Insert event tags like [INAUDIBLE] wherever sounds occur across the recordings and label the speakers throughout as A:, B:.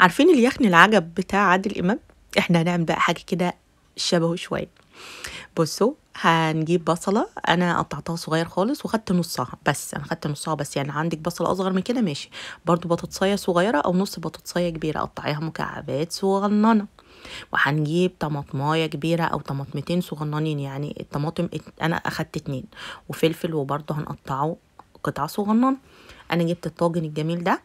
A: عارفين اليخن العجب بتاع عادل امام احنا هنعمل بقى حاجه كده شبهه شويه بصوا هنجيب بصلة أنا قطعتها صغير خالص وخدت نصها بس أنا خدت نصها بس يعني عندك بصلة أصغر من كده ماشي برضو بطاطساية صغيرة أو نص بطاطساية كبيرة قطعيها مكعبات صغننة وهنجيب طماطمايه كبيره او طماطمتين صغننين يعني الطماطم انا اخدت اتنين وفلفل وبرضه هنقطعه قطع صغننه انا جبت الطاجن الجميل ده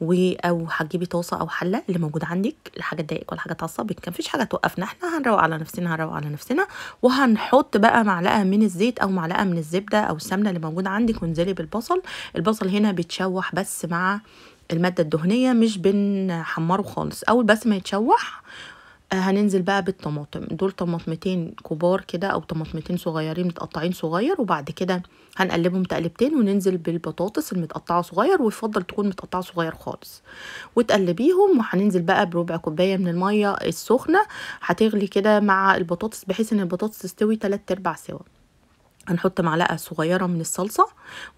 A: و او هتجيبي طاسه او حله اللي موجوده عندك لحاجه تضايقك ولا حاجه تعصبك كان فيش حاجه توقفنا احنا هنروق على نفسنا هنروق على نفسنا وهنحط بقى معلقه من الزيت او معلقه من الزبده او السمنه اللي موجوده عندك وانزلي بالبصل البصل هنا بيتشوح بس مع الماده الدهنيه مش بنحمره خالص اول بس ما يتشوح آه، هننزل بقى بالطماطم دول طماطمتين كبار كده او طماطمتين صغيرين متقطعين صغير وبعد كده هنقلبهم تقلبتين وننزل بالبطاطس المتقطعه صغير ويفضل تكون متقطعه صغير خالص وتقلبيهم وهننزل بقى بربع كوبايه من الميه السخنه هتغلي كده مع البطاطس بحيث ان البطاطس تستوي 3 ارباع سوا هنحط معلقه صغيره من الصلصه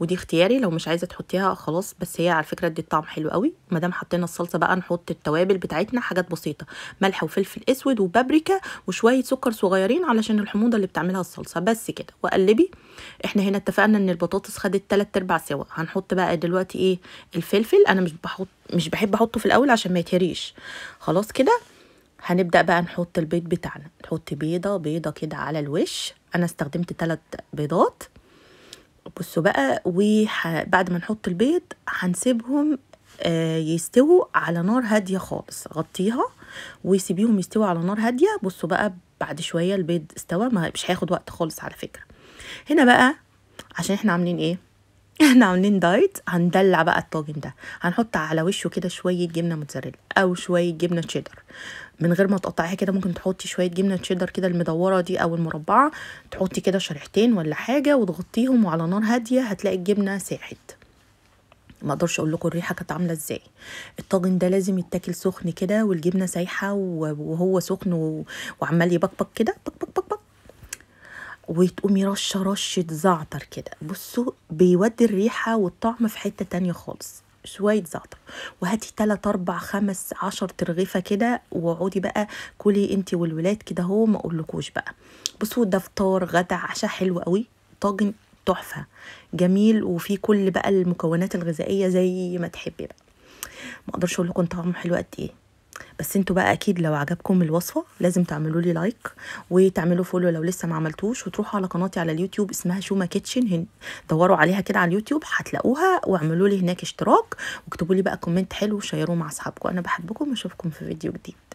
A: ودي اختياري لو مش عايزه تحطيها خلاص بس هي على فكره دي طعم حلو قوي ما دام حطينا الصلصه بقى نحط التوابل بتاعتنا حاجات بسيطه ملح وفلفل اسود وبابريكا وشويه سكر صغيرين علشان الحموضه اللي بتعملها الصلصه بس كده وقلبي احنا هنا اتفقنا ان البطاطس خدت 3 ارباع سوا هنحط بقى دلوقتي ايه الفلفل انا مش بحط مش بحب احطه في الاول عشان ما يتهريش خلاص كده هنبدا بقى نحط البيض بتاعنا نحط بيضه بيضه كده على الوش انا استخدمت ثلاث بيضات بصوا بقى وبعد ما نحط البيض هنسيبهم آه، يستووا على نار هاديه خالص غطيها وسيبيهم يستووا على نار هاديه بصوا بقى بعد شويه البيض استوى ما مش هياخد وقت خالص على فكره هنا بقى عشان احنا عاملين ايه [LAUGHS] احنا عاملين دايت هندلع بقى الطاجن ده هنحط على وشه كده شويه جبنه موتزاريلا او شويه جبنه تشيدر من غير ما تقطعيها كده ممكن تحطي شويه جبنه تشيدر كده المدوره دي او المربعه تحطي كده شريحتين ولا حاجه وتغطيهم وعلى نار هاديه هتلاقي الجبنه ساحت ما اقدرش اقول لكم الريحه كانت عامله ازاي الطاجن ده لازم يتاكل سخن كده والجبنه سايحه وهو سخن وعمال يبقبق كده وتقومي رشه رشه زعتر كده بصوا بيودي الريحه والطعم في حته تانية خالص شوية زعتر وهاتي تلات أربع خمس عشر ترغيفة كده واقعدي بقى كلي انت والولاد كده هو ما أقولكوش بقى بصوا ده فطار غدا عشاء حلو قوي طاجن تحفة جميل وفيه كل بقى المكونات الغذائية زي ما تحبي بقى ما اقدرش اقول لكم طعمه حلو قد ايه بس انتوا بقى اكيد لو عجبكم الوصفه لازم تعملوا لي لايك وتعملوا فولو لو لسه ما عملتوش وتروحوا على قناتي على اليوتيوب اسمها شوما كيتشن هن دوروا عليها كده على اليوتيوب هتلاقوها واعملوا لي هناك اشتراك واكتبوا لي بقى كومنت حلو وشيروه مع اصحابكم انا بحبكم واشوفكم في فيديو جديد